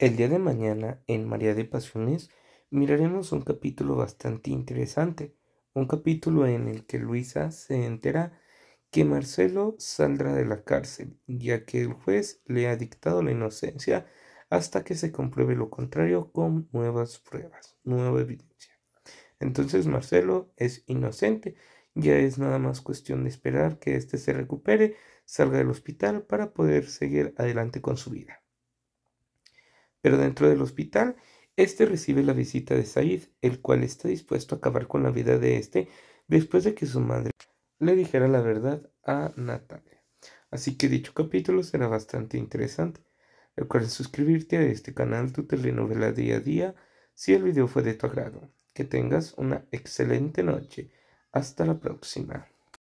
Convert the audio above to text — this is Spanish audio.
El día de mañana, en María de Pasiones, miraremos un capítulo bastante interesante, un capítulo en el que Luisa se entera que Marcelo saldrá de la cárcel, ya que el juez le ha dictado la inocencia hasta que se compruebe lo contrario con nuevas pruebas, nueva evidencia. Entonces Marcelo es inocente, ya es nada más cuestión de esperar que éste se recupere, salga del hospital para poder seguir adelante con su vida. Pero dentro del hospital, este recibe la visita de Said, el cual está dispuesto a acabar con la vida de este después de que su madre le dijera la verdad a Natalia. Así que dicho capítulo será bastante interesante. Recuerda suscribirte a este canal, tu telenovela día a día, si el video fue de tu agrado. Que tengas una excelente noche. Hasta la próxima.